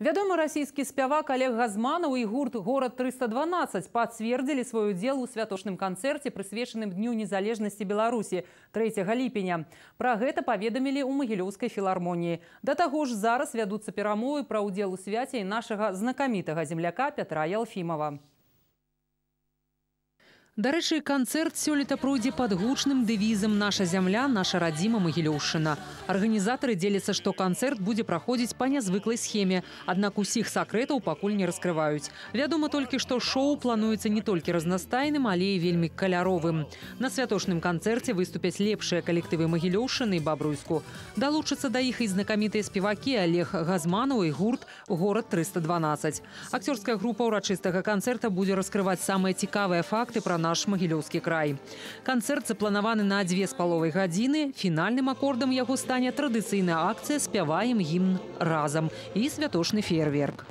Вядомы расійскі спявак Олег Газманаў і гурт «Город 312» пацвердзілі свой удзел у святочным канцэрце, прысвечаным Дню незалежнасці Беларусі 3 ліпеня. Пра гэта паведамілі ў Магілёўскай філармоніі. Да таго ж зараз вядуцца перамовы пра удзел у свяця і нашага знакамітага земляка Пятра Ялфімова. Дарэчы, канцэрт сёлета пройдзе пад гучным дэвізам наша зямля, наша радзіма магілёўшчына. Арганізатары дзеляцца, што канцэрт будзе праходзіць па нязвыклай схеме, аднак усіх сакрэтаў пакуль не раскрываюць. Вядома толькі, што шоу плануецца не толькі разнастайным, але і вельмі каляровым. На святочным канцэрце выступяць лепшыя калектывы магілёўшчыны і бабруйску. Далучацца да іх і знакамітыя спевакі Олег Газманаў і гурт горад 312. Акцёрская група ўрачыстага канцэрта будзе раскрываць самыя цікавыя факты пра нас наш магілёўскі край. Канцэрт запланаваны на дзве з паловай гадзіны. Фінальным акордам яго стане традыцыйная акцыя спяваем гімн разам і святочны фейерверк.